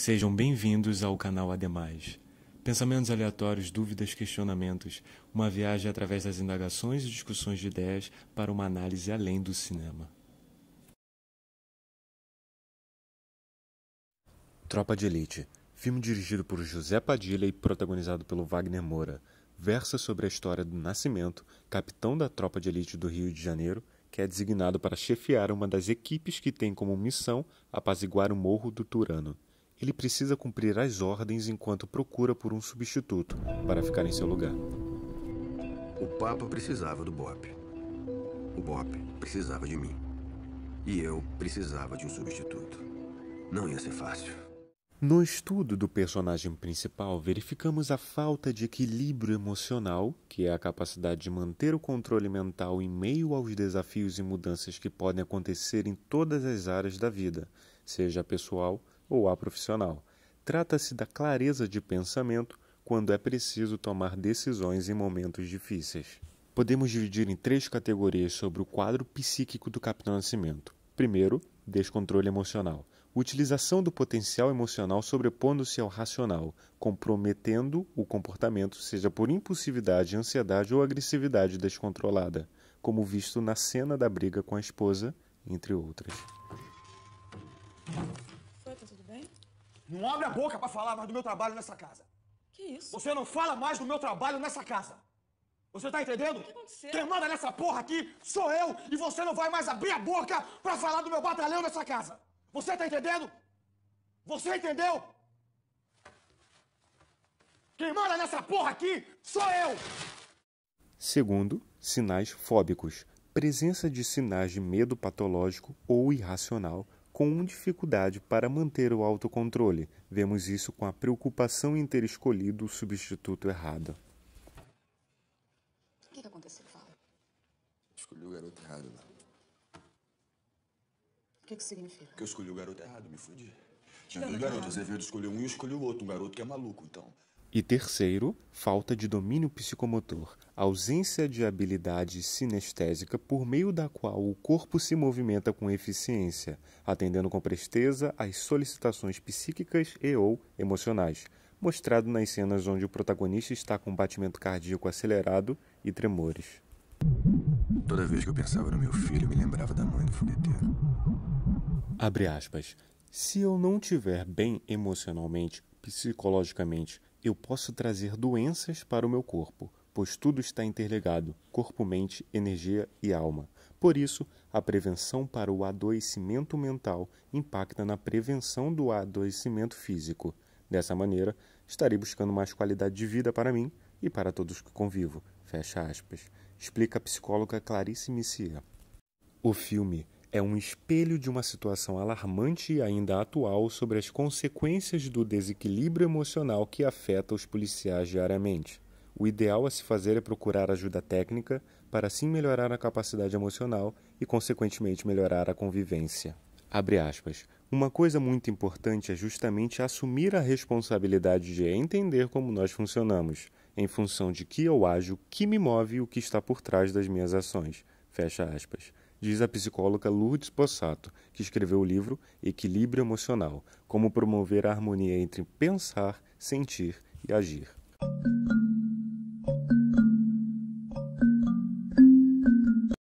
Sejam bem-vindos ao canal Ademais. Pensamentos aleatórios, dúvidas, questionamentos. Uma viagem através das indagações e discussões de ideias para uma análise além do cinema. Tropa de Elite. Filme dirigido por José Padilha e protagonizado pelo Wagner Moura. Versa sobre a história do nascimento, capitão da Tropa de Elite do Rio de Janeiro, que é designado para chefiar uma das equipes que tem como missão apaziguar o Morro do Turano ele precisa cumprir as ordens enquanto procura por um substituto para ficar em seu lugar. O Papa precisava do Bop. O Bop precisava de mim. E eu precisava de um substituto. Não ia ser fácil. No estudo do personagem principal, verificamos a falta de equilíbrio emocional, que é a capacidade de manter o controle mental em meio aos desafios e mudanças que podem acontecer em todas as áreas da vida, seja pessoal, ou aprofissional. Trata-se da clareza de pensamento quando é preciso tomar decisões em momentos difíceis. Podemos dividir em três categorias sobre o quadro psíquico do Capitão Nascimento. Primeiro, descontrole emocional. Utilização do potencial emocional sobrepondo-se ao racional, comprometendo o comportamento, seja por impulsividade, ansiedade ou agressividade descontrolada, como visto na cena da briga com a esposa, entre outras. Não abre a boca para falar mais do meu trabalho nessa casa. Que isso? Você não fala mais do meu trabalho nessa casa. Você tá entendendo? O que aconteceu? Quem manda nessa porra aqui sou eu e você não vai mais abrir a boca para falar do meu batalhão nessa casa. Você tá entendendo? Você entendeu? Quem manda nessa porra aqui sou eu! Segundo, sinais fóbicos. Presença de sinais de medo patológico ou irracional com dificuldade para manter o autocontrole. Vemos isso com a preocupação em ter escolhido o substituto errado. O que, aconteceu? Fala. Escolhi o garoto errado lá. Né? O que, que significa? Que eu escolhi o garoto errado, me fudi. Tinha dois garotos, você veio de escolher um e escolhi o outro. Um garoto que é maluco, então. E terceiro, falta de domínio psicomotor, ausência de habilidade sinestésica por meio da qual o corpo se movimenta com eficiência, atendendo com presteza às solicitações psíquicas e ou emocionais, mostrado nas cenas onde o protagonista está com batimento cardíaco acelerado e tremores. Toda vez que eu pensava no meu filho, me lembrava da mãe do fogueteiro. Abre aspas. Se eu não tiver bem emocionalmente, psicologicamente eu posso trazer doenças para o meu corpo, pois tudo está interligado: corpo, mente, energia e alma. Por isso, a prevenção para o adoecimento mental impacta na prevenção do adoecimento físico. Dessa maneira, estarei buscando mais qualidade de vida para mim e para todos que convivo. Fecha aspas. Explica a psicóloga Clarice Messier. O filme é um espelho de uma situação alarmante e ainda atual sobre as consequências do desequilíbrio emocional que afeta os policiais diariamente. O ideal a se fazer é procurar ajuda técnica para assim melhorar a capacidade emocional e, consequentemente, melhorar a convivência. Uma coisa muito importante é justamente assumir a responsabilidade de entender como nós funcionamos, em função de que eu ajo, que me move e o que está por trás das minhas ações. Fecha aspas diz a psicóloga Lourdes Possato, que escreveu o livro Equilíbrio Emocional: Como promover a harmonia entre pensar, sentir e agir.